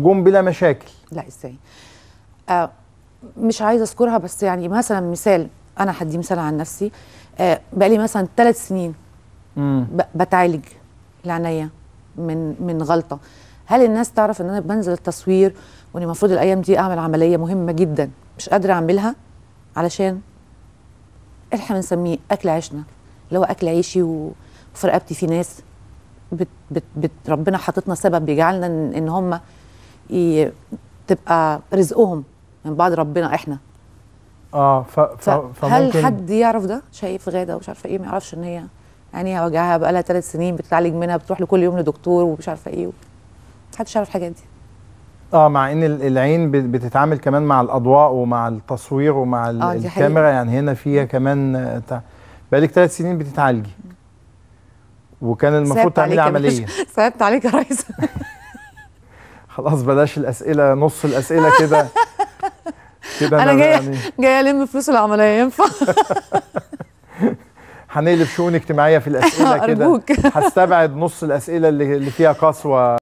نجوم بلا مشاكل لا ازاي آه مش عايزه اذكرها بس يعني مثلا مثال انا هدي مثال عن نفسي آه لي مثلا ثلاث سنين مم. بتعالج العنايه من من غلطه هل الناس تعرف ان انا بنزل التصوير وان المفروض الايام دي اعمل عمليه مهمه جدا مش قادره اعملها علشان احنا بنسميه اكل عيشنا اللي هو اكل عيشي وفي رقبتي في ناس بت بت بت ربنا حاططنا سبب بيجعلنا ان هم تبقى رزقهم من بعد ربنا احنا اه ف... ف... فهل فممكن... حد يعرف ده شايف غاده ومش عارفه ايه ما يعرفش ان هي عينيها وجعها بقى لها ثلاث سنين بتتعالج منها بتروح لكل يوم لدكتور ومش عارفه ايه محدش يعرف الحاجات دي اه مع ان العين بتتعامل كمان مع الاضواء ومع التصوير ومع آه الكاميرا يعني هنا فيها كمان بقالك ثلاث سنين بتتعالجي وكان المفروض تعملي عمليه صعبت عليك يا ريس خلاص بلاش الاسئله نص الاسئله كده كده انا جاي يعني... جايه الم فلوس العمليه ينفع هنقلب شؤون اجتماعيه في الاسئله كده هستبعد نص الاسئله اللي فيها قسوه